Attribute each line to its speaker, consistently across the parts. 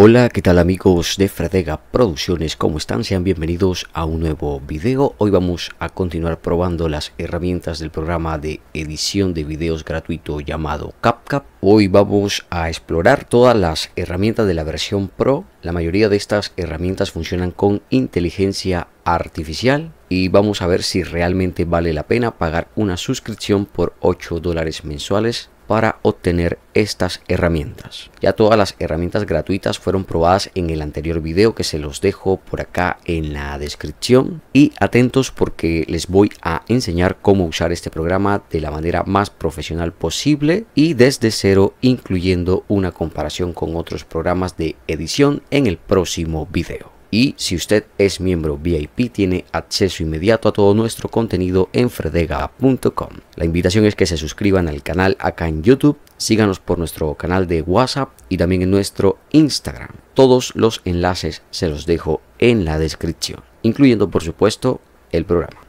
Speaker 1: Hola, ¿qué tal amigos de Fredega Producciones? ¿Cómo están? Sean bienvenidos a un nuevo video. Hoy vamos a continuar probando las herramientas del programa de edición de videos gratuito llamado CapCap. Hoy vamos a explorar todas las herramientas de la versión Pro. La mayoría de estas herramientas funcionan con inteligencia artificial y vamos a ver si realmente vale la pena pagar una suscripción por 8 dólares mensuales para obtener estas herramientas. Ya todas las herramientas gratuitas fueron probadas en el anterior video que se los dejo por acá en la descripción y atentos porque les voy a enseñar cómo usar este programa de la manera más profesional posible y desde cero incluyendo una comparación con otros programas de edición en el próximo video. Y si usted es miembro VIP tiene acceso inmediato a todo nuestro contenido en fredega.com. La invitación es que se suscriban al canal acá en YouTube, síganos por nuestro canal de WhatsApp y también en nuestro Instagram. Todos los enlaces se los dejo en la descripción, incluyendo por supuesto el programa.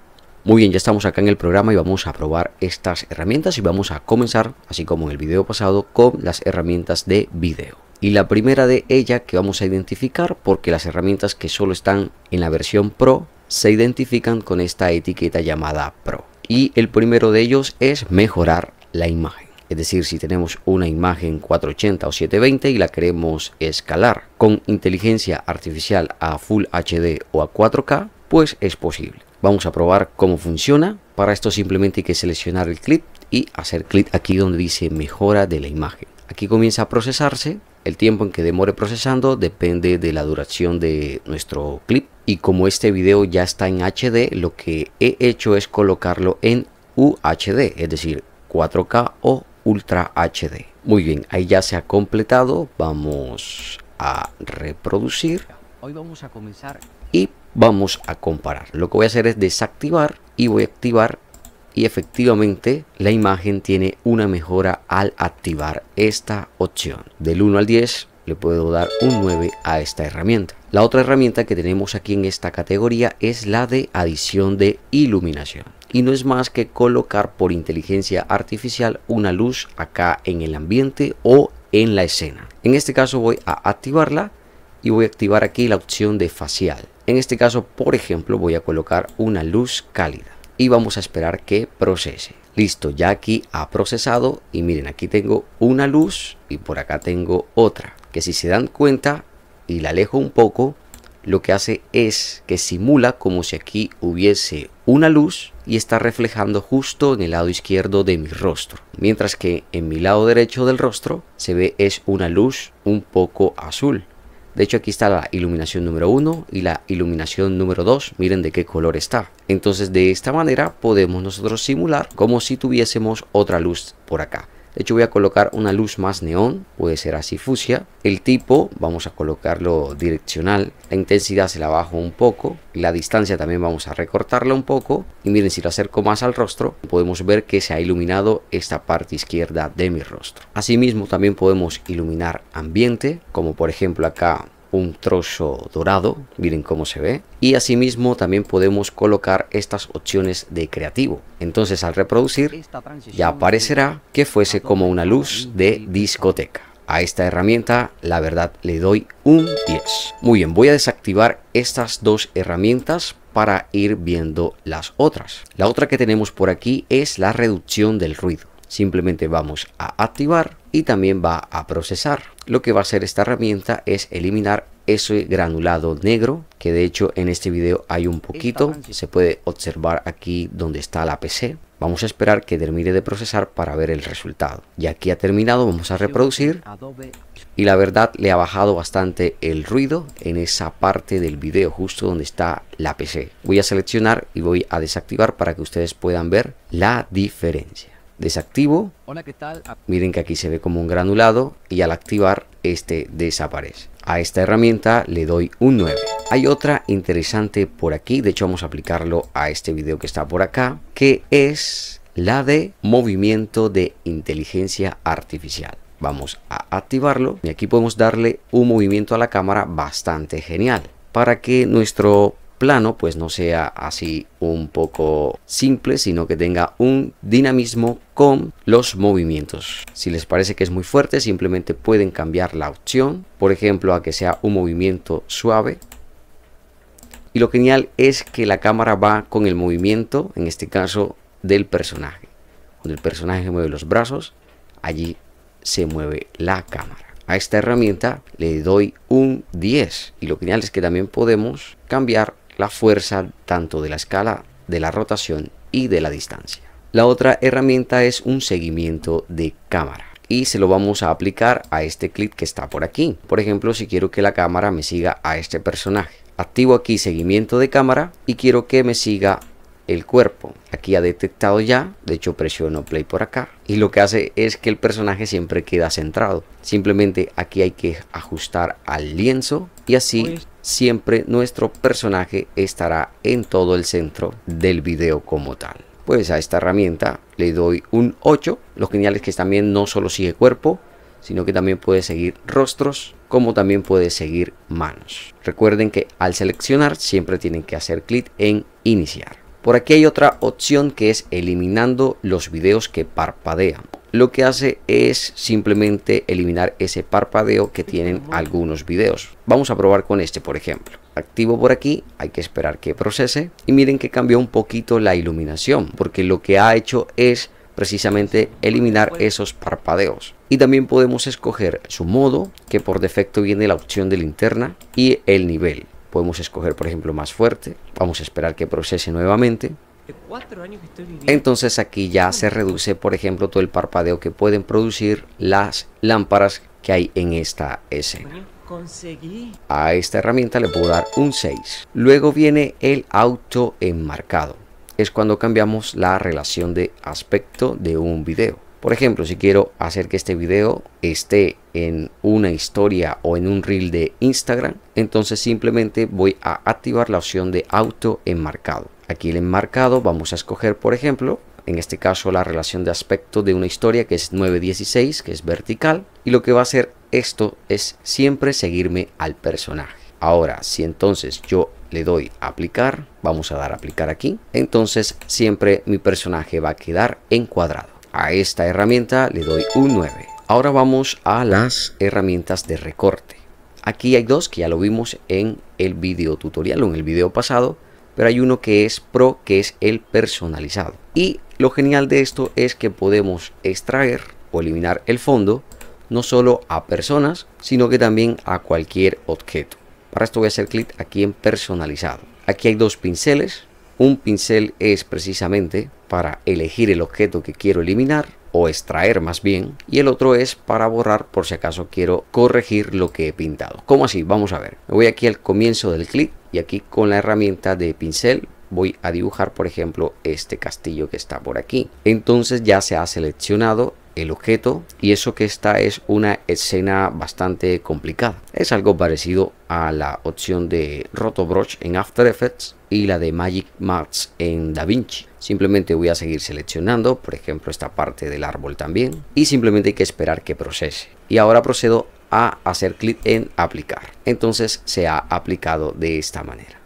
Speaker 1: Muy bien, ya estamos acá en el programa y vamos a probar estas herramientas y vamos a comenzar, así como en el video pasado, con las herramientas de video y la primera de ella que vamos a identificar porque las herramientas que solo están en la versión Pro se identifican con esta etiqueta llamada Pro. Y el primero de ellos es mejorar la imagen. Es decir, si tenemos una imagen 480 o 720 y la queremos escalar con inteligencia artificial a Full HD o a 4K, pues es posible. Vamos a probar cómo funciona. Para esto simplemente hay que seleccionar el clip y hacer clic aquí donde dice mejora de la imagen. Aquí comienza a procesarse el tiempo en que demore procesando depende de la duración de nuestro clip y como este video ya está en HD, lo que he hecho es colocarlo en UHD, es decir, 4K o Ultra HD. Muy bien, ahí ya se ha completado, vamos a reproducir.
Speaker 2: Hoy vamos a comenzar
Speaker 1: y vamos a comparar. Lo que voy a hacer es desactivar y voy a activar y efectivamente la imagen tiene una mejora al activar esta opción. Del 1 al 10 le puedo dar un 9 a esta herramienta. La otra herramienta que tenemos aquí en esta categoría es la de adición de iluminación. Y no es más que colocar por inteligencia artificial una luz acá en el ambiente o en la escena. En este caso voy a activarla y voy a activar aquí la opción de facial. En este caso, por ejemplo, voy a colocar una luz cálida y vamos a esperar que procese. Listo, ya aquí ha procesado y miren, aquí tengo una luz y por acá tengo otra. Que si se dan cuenta y la alejo un poco, lo que hace es que simula como si aquí hubiese una luz y está reflejando justo en el lado izquierdo de mi rostro. Mientras que en mi lado derecho del rostro se ve es una luz un poco azul. De hecho aquí está la iluminación número 1 y la iluminación número 2. Miren de qué color está. Entonces de esta manera podemos nosotros simular como si tuviésemos otra luz por acá. De hecho voy a colocar una luz más neón, puede ser así fucsia. El tipo vamos a colocarlo direccional, la intensidad se la bajo un poco, la distancia también vamos a recortarla un poco. Y miren si lo acerco más al rostro podemos ver que se ha iluminado esta parte izquierda de mi rostro. Asimismo también podemos iluminar ambiente, como por ejemplo acá un trozo dorado, miren cómo se ve. Y asimismo también podemos colocar estas opciones de creativo. Entonces al reproducir ya aparecerá que fuese como una luz de discoteca. A esta herramienta la verdad le doy un 10. Muy bien, voy a desactivar estas dos herramientas para ir viendo las otras. La otra que tenemos por aquí es la reducción del ruido simplemente vamos a activar y también va a procesar. Lo que va a hacer esta herramienta es eliminar ese granulado negro que de hecho en este video hay un poquito se puede observar aquí donde está la PC vamos a esperar que termine de procesar para ver el resultado Y aquí ha terminado vamos a reproducir y la verdad le ha bajado bastante el ruido en esa parte del video justo donde está la PC voy a seleccionar y voy a desactivar para que ustedes puedan ver la diferencia desactivo. tal? Ah. Miren que aquí se ve como un granulado y al activar este desaparece. A esta herramienta le doy un 9. Hay otra interesante por aquí, de hecho vamos a aplicarlo a este video que está por acá, que es la de movimiento de inteligencia artificial. Vamos a activarlo y aquí podemos darle un movimiento a la cámara bastante genial para que nuestro plano pues no sea así un poco simple, sino que tenga un dinamismo con los movimientos. Si les parece que es muy fuerte, simplemente pueden cambiar la opción, por ejemplo, a que sea un movimiento suave. Y lo genial es que la cámara va con el movimiento, en este caso, del personaje. Cuando el personaje mueve los brazos, allí se mueve la cámara. A esta herramienta le doy un 10 y lo genial es que también podemos cambiar la fuerza tanto de la escala de la rotación y de la distancia. La otra herramienta es un seguimiento de cámara y se lo vamos a aplicar a este clip que está por aquí. Por ejemplo, si quiero que la cámara me siga a este personaje. Activo aquí seguimiento de cámara y quiero que me siga el cuerpo. Aquí ha detectado ya, de hecho presiono play por acá. Y lo que hace es que el personaje siempre queda centrado. Simplemente aquí hay que ajustar al lienzo y así siempre nuestro personaje estará en todo el centro del video como tal. Pues a esta herramienta le doy un 8. Lo genial es que también no solo sigue cuerpo, sino que también puede seguir rostros, como también puede seguir manos. Recuerden que al seleccionar siempre tienen que hacer clic en iniciar. Por aquí hay otra opción que es eliminando los videos que parpadean. Lo que hace es simplemente eliminar ese parpadeo que tienen algunos videos. Vamos a probar con este, por ejemplo. Activo por aquí, hay que esperar que procese. Y miren que cambió un poquito la iluminación, porque lo que ha hecho es precisamente eliminar esos parpadeos. Y también podemos escoger su modo, que por defecto viene la opción de linterna, y el nivel. Podemos escoger, por ejemplo, más fuerte. Vamos a esperar que procese nuevamente. Entonces aquí ya se reduce, por ejemplo, todo el parpadeo que pueden producir las lámparas que hay en esta escena. A esta herramienta le puedo dar un 6. Luego viene el auto enmarcado. Es cuando cambiamos la relación de aspecto de un video. Por ejemplo, si quiero hacer que este video esté en una historia o en un reel de Instagram, entonces simplemente voy a activar la opción de auto enmarcado. Aquí el enmarcado vamos a escoger, por ejemplo, en este caso la relación de aspecto de una historia que es 916, que es vertical, y lo que va a hacer esto es siempre seguirme al personaje. Ahora, si entonces yo le doy aplicar, vamos a dar aplicar aquí, entonces siempre mi personaje va a quedar encuadrado. A esta herramienta le doy un 9. Ahora vamos a las herramientas de recorte. Aquí hay dos que ya lo vimos en el video tutorial o en el video pasado, pero hay uno que es Pro, que es el personalizado. Y lo genial de esto es que podemos extraer o eliminar el fondo no solo a personas, sino que también a cualquier objeto. Para esto voy a hacer clic aquí en personalizado. Aquí hay dos pinceles. Un pincel es precisamente para elegir el objeto que quiero eliminar o extraer más bien y el otro es para borrar por si acaso quiero corregir lo que he pintado. ¿Cómo así? Vamos a ver. Me voy aquí al comienzo del clic y aquí con la herramienta de pincel voy a dibujar por ejemplo este castillo que está por aquí. Entonces ya se ha seleccionado el objeto y eso que está es una escena bastante complicada. Es algo parecido a la opción de Rotobrush en After Effects y la de Magic mats en DaVinci. Simplemente voy a seguir seleccionando, por ejemplo, esta parte del árbol también y simplemente hay que esperar que procese. Y ahora procedo a hacer clic en aplicar. Entonces se ha aplicado de esta manera.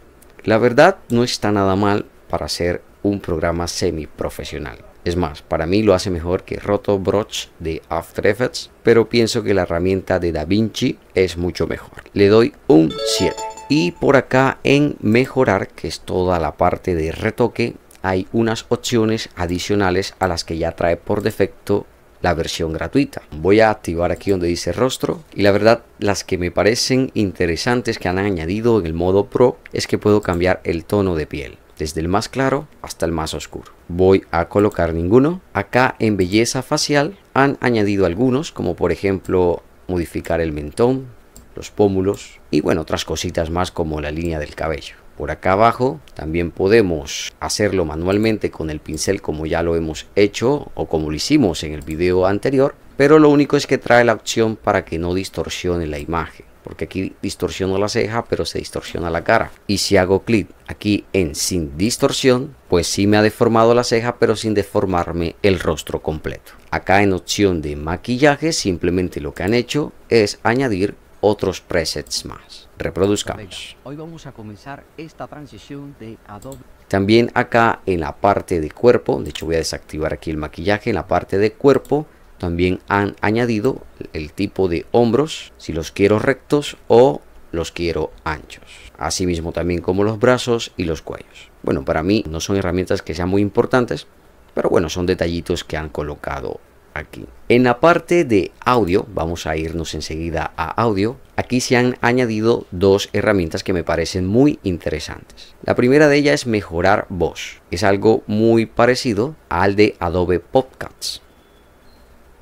Speaker 1: La verdad no está nada mal para hacer un programa semi profesional. Es más, para mí lo hace mejor que Roto Broch de After Effects, pero pienso que la herramienta de DaVinci es mucho mejor. Le doy un 7. Y por acá en mejorar, que es toda la parte de retoque, hay unas opciones adicionales a las que ya trae por defecto la versión gratuita. Voy a activar aquí donde dice rostro y la verdad las que me parecen interesantes que han añadido en el modo pro es que puedo cambiar el tono de piel desde el más claro hasta el más oscuro. Voy a colocar ninguno. Acá en belleza facial han añadido algunos, como por ejemplo modificar el mentón, los pómulos y bueno, otras cositas más como la línea del cabello. Por acá abajo también podemos hacerlo manualmente con el pincel como ya lo hemos hecho o como lo hicimos en el video anterior pero lo único es que trae la opción para que no distorsione la imagen porque aquí distorsiono la ceja pero se distorsiona la cara y si hago clic aquí en sin distorsión pues sí me ha deformado la ceja pero sin deformarme el rostro completo acá en opción de maquillaje simplemente lo que han hecho es añadir otros presets más reproduzcamos
Speaker 2: hoy vamos a comenzar esta transición de Adobe
Speaker 1: también acá en la parte de cuerpo de hecho voy a desactivar aquí el maquillaje en la parte de cuerpo también han añadido el tipo de hombros, si los quiero rectos o los quiero anchos. Asimismo también como los brazos y los cuellos. Bueno, para mí no son herramientas que sean muy importantes, pero bueno, son detallitos que han colocado aquí. En la parte de audio, vamos a irnos enseguida a audio, aquí se han añadido dos herramientas que me parecen muy interesantes. La primera de ellas es mejorar voz. Es algo muy parecido al de Adobe Podcasts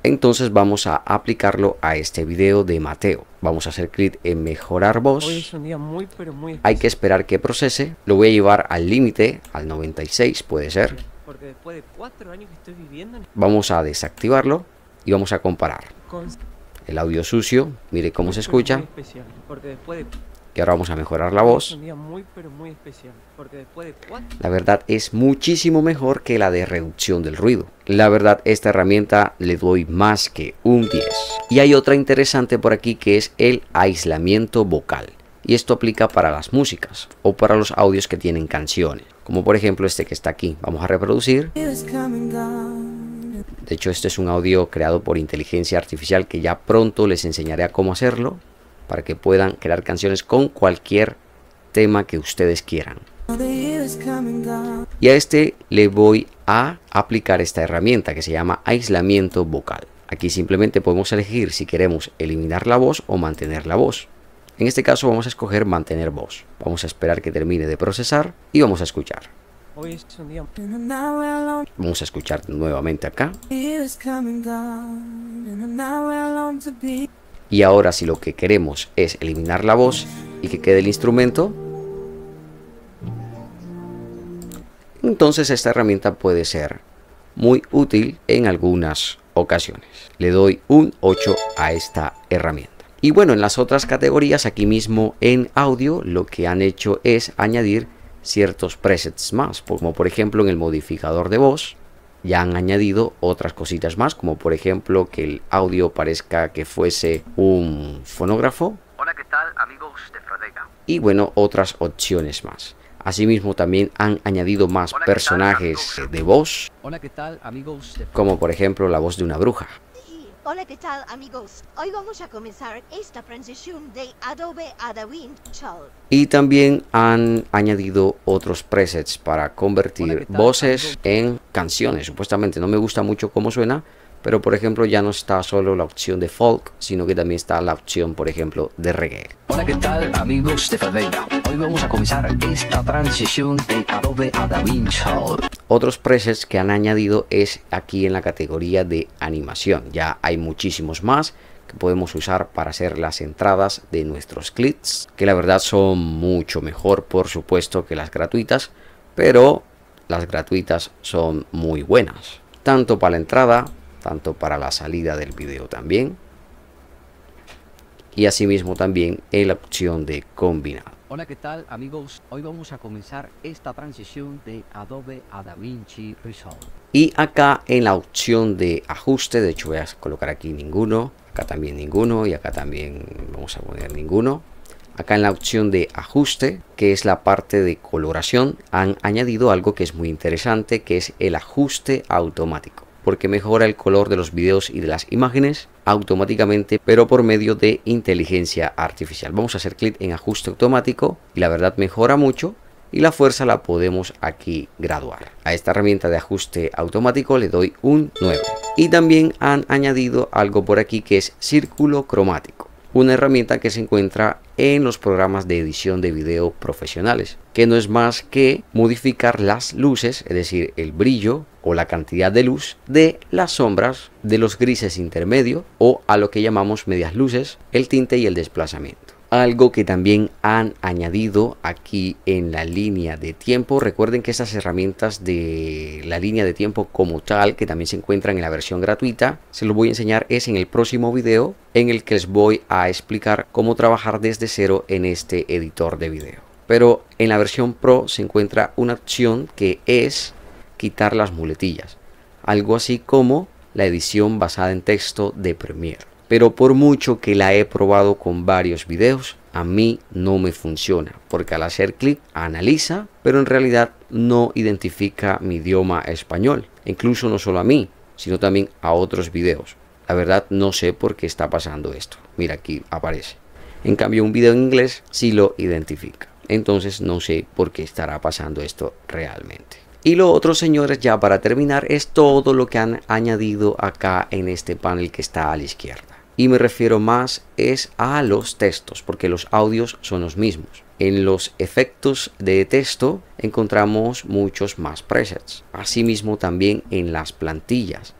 Speaker 1: entonces vamos a aplicarlo a este video de Mateo. Vamos a hacer clic en mejorar voz. Hay que esperar que procese. Lo voy a llevar al límite, al 96 puede ser. Vamos a desactivarlo y vamos a comparar. El audio sucio, mire cómo se escucha que ahora vamos a mejorar la voz. La verdad es muchísimo mejor que la de reducción del ruido. La verdad, esta herramienta le doy más que un 10. Y hay otra interesante por aquí que es el aislamiento vocal. Y esto aplica para las músicas o para los audios que tienen canciones. Como por ejemplo este que está aquí. Vamos a reproducir. De hecho, este es un audio creado por inteligencia artificial que ya pronto les enseñaré cómo hacerlo para que puedan crear canciones con cualquier tema que ustedes quieran. Y a este le voy a aplicar esta herramienta que se llama aislamiento vocal. Aquí simplemente podemos elegir si queremos eliminar la voz o mantener la voz. En este caso vamos a escoger mantener voz. Vamos a esperar que termine de procesar y vamos a escuchar. Vamos a escuchar nuevamente acá. Y ahora si lo que queremos es eliminar la voz y que quede el instrumento, entonces esta herramienta puede ser muy útil en algunas ocasiones. Le doy un 8 a esta herramienta. Y bueno, en las otras categorías, aquí mismo en audio, lo que han hecho es añadir ciertos presets más, como por ejemplo en el modificador de voz, ya han añadido otras cositas más, como por ejemplo que el audio parezca que fuese un fonógrafo. Y bueno, otras opciones más. Asimismo también han añadido más personajes de voz, como por ejemplo la voz de una bruja.
Speaker 2: Hola, ¿qué tal amigos? Hoy vamos a comenzar esta transición de Adobe a
Speaker 1: DaVinci Y también han añadido otros presets para convertir voces en canciones. Supuestamente no me gusta mucho cómo suena, pero por ejemplo ya no está solo la opción de folk, sino que también está la opción por ejemplo de reggae. Hola, ¿qué
Speaker 2: tal amigos de Hoy vamos a comenzar esta transición de Adobe a DaVinci
Speaker 1: Otros presets que han añadido es aquí en la categoría de animación. Ya hay muchísimos más que podemos usar para hacer las entradas de nuestros clips, que la verdad son mucho mejor por supuesto que las gratuitas, pero las gratuitas son muy buenas, tanto para la entrada tanto para la salida del video también y asimismo también en la opción de combinar.
Speaker 2: Hola qué tal amigos, hoy vamos a comenzar esta transición de Adobe a DaVinci Resolve.
Speaker 1: Y acá en la opción de ajuste, de hecho voy a colocar aquí ninguno, acá también ninguno y acá también vamos a poner ninguno. Acá en la opción de ajuste, que es la parte de coloración, han añadido algo que es muy interesante, que es el ajuste automático porque mejora el color de los videos y de las imágenes automáticamente, pero por medio de inteligencia artificial. Vamos a hacer clic en ajuste automático y la verdad mejora mucho y la fuerza la podemos aquí graduar. A esta herramienta de ajuste automático le doy un 9. Y también han añadido algo por aquí que es círculo cromático una herramienta que se encuentra en los programas de edición de video profesionales, que no es más que modificar las luces, es decir, el brillo o la cantidad de luz de las sombras, de los grises intermedio o a lo que llamamos medias luces, el tinte y el desplazamiento. Algo que también han añadido aquí en la línea de tiempo. Recuerden que estas herramientas de la línea de tiempo como tal, que también se encuentran en la versión gratuita, se los voy a enseñar es en el próximo video en el que les voy a explicar cómo trabajar desde cero en este editor de video. Pero en la versión Pro se encuentra una opción que es quitar las muletillas. Algo así como la edición basada en texto de Premiere pero por mucho que la he probado con varios videos, a mí no me funciona, porque al hacer clic analiza, pero en realidad no identifica mi idioma español, incluso no solo a mí, sino también a otros videos. La verdad no sé por qué está pasando esto. Mira, aquí aparece. En cambio, un video en inglés sí lo identifica. Entonces no sé por qué estará pasando esto realmente. Y lo otro, señores, ya para terminar, es todo lo que han añadido acá en este panel que está a la izquierda y me refiero más es a los textos, porque los audios son los mismos. En los efectos de texto encontramos muchos más presets, asimismo también en las plantillas.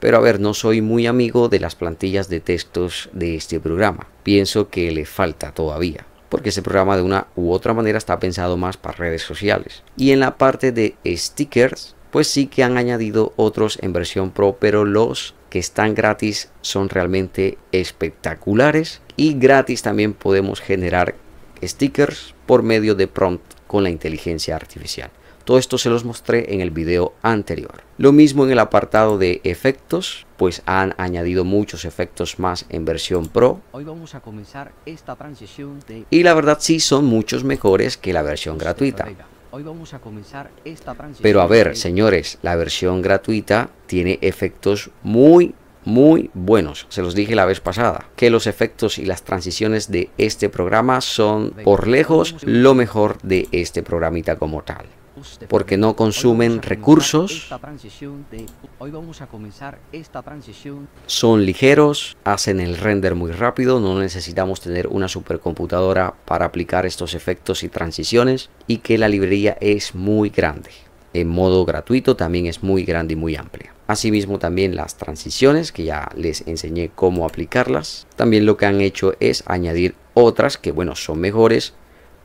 Speaker 1: Pero a ver, no soy muy amigo de las plantillas de textos de este programa, pienso que le falta todavía porque este programa de una u otra manera está pensado más para redes sociales. Y en la parte de stickers, pues sí que han añadido otros en versión pro, pero los que están gratis son realmente espectaculares y gratis también podemos generar stickers por medio de prompt con la inteligencia artificial. Todo esto se los mostré en el video anterior. Lo mismo en el apartado de efectos, pues han añadido muchos efectos más en versión Pro.
Speaker 2: Hoy vamos a comenzar esta transición de...
Speaker 1: Y la verdad sí son muchos mejores que la versión pues gratuita.
Speaker 2: Hoy vamos a comenzar esta Pero
Speaker 1: a ver, señores, la versión gratuita tiene efectos muy muy buenos. Se los dije la vez pasada, que los efectos y las transiciones de este programa son por lejos lo mejor de este programita como tal porque no consumen recursos, son ligeros, hacen el render muy rápido, no necesitamos tener una supercomputadora para aplicar estos efectos y transiciones y que la librería es muy grande. En modo gratuito también es muy grande y muy amplia. Asimismo también las transiciones que ya les enseñé cómo aplicarlas. También lo que han hecho es añadir otras que bueno son mejores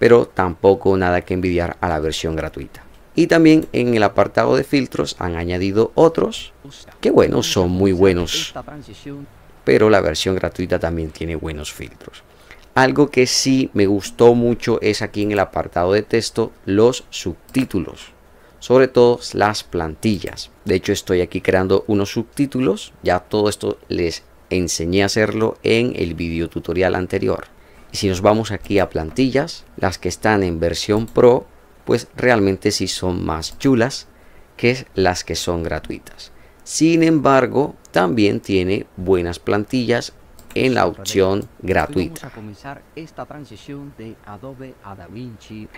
Speaker 1: pero tampoco nada que envidiar a la versión gratuita. Y también en el apartado de filtros han añadido otros que bueno, son muy buenos, pero la versión gratuita también tiene buenos filtros. Algo que sí me gustó mucho es aquí en el apartado de texto los subtítulos, sobre todo las plantillas. De hecho estoy aquí creando unos subtítulos, ya todo esto les enseñé a hacerlo en el video tutorial anterior. Y si nos vamos aquí a plantillas, las que están en versión Pro, pues realmente sí son más chulas que las que son gratuitas. Sin embargo, también tiene buenas plantillas en la opción gratuita.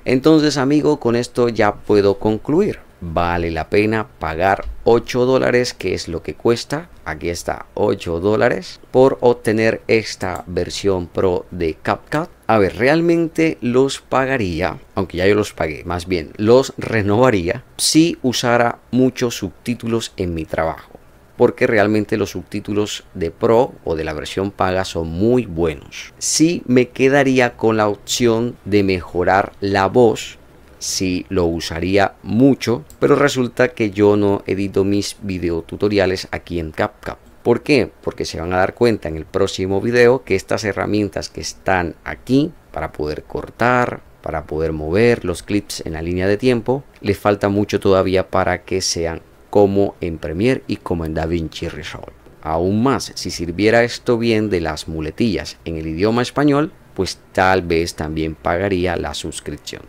Speaker 1: Entonces, amigo, con esto ya puedo concluir vale la pena pagar 8 dólares que es lo que cuesta aquí está 8 dólares por obtener esta versión pro de CapCut a ver realmente los pagaría aunque ya yo los pagué más bien los renovaría si usara muchos subtítulos en mi trabajo porque realmente los subtítulos de Pro o de la versión paga son muy buenos. si me quedaría con la opción de mejorar la voz ...si lo usaría mucho, pero resulta que yo no edito mis videotutoriales aquí en CapCap. ¿Por qué? Porque se van a dar cuenta en el próximo video que estas herramientas que están aquí para poder cortar, para poder mover los clips en la línea de tiempo, les falta mucho todavía para que sean como en Premiere y como en DaVinci Resolve. Aún más, si sirviera esto bien de las muletillas en el idioma español, pues tal vez también pagaría la suscripción.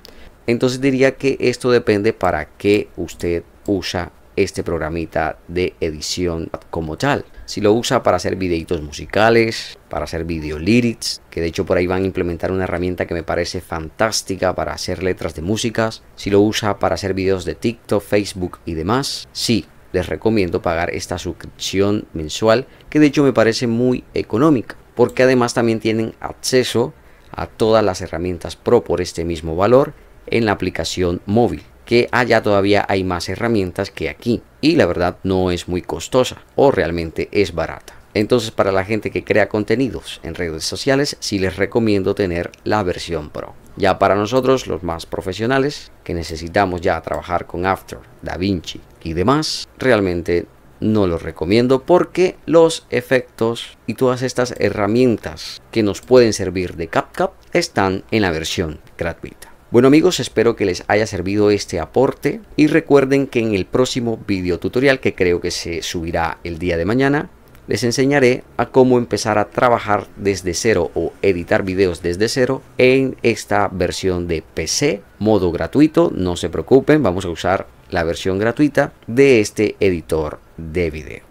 Speaker 1: Entonces diría que esto depende para qué usted usa este programita de edición como tal. Si lo usa para hacer videitos musicales, para hacer video lyrics, que de hecho por ahí van a implementar una herramienta que me parece fantástica para hacer letras de músicas. Si lo usa para hacer videos de TikTok, Facebook y demás. Sí, les recomiendo pagar esta suscripción mensual, que de hecho me parece muy económica, porque además también tienen acceso a todas las herramientas pro por este mismo valor en la aplicación móvil que allá todavía hay más herramientas que aquí y la verdad no es muy costosa o realmente es barata. Entonces para la gente que crea contenidos en redes sociales sí les recomiendo tener la versión Pro. Ya para nosotros los más profesionales que necesitamos ya trabajar con After, DaVinci y demás, realmente no los recomiendo porque los efectos y todas estas herramientas que nos pueden servir de CapCap están en la versión gratuita. Bueno amigos, espero que les haya servido este aporte y recuerden que en el próximo video tutorial que creo que se subirá el día de mañana, les enseñaré a cómo empezar a trabajar desde cero o editar videos desde cero en esta versión de PC, modo gratuito, no se preocupen, vamos a usar la versión gratuita de este editor de videos.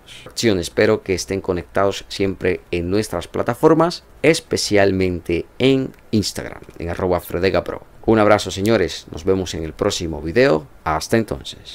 Speaker 1: Espero que estén conectados siempre en nuestras plataformas, especialmente en Instagram, en arroba fredegapro. Un abrazo señores, nos vemos en el próximo video, hasta entonces.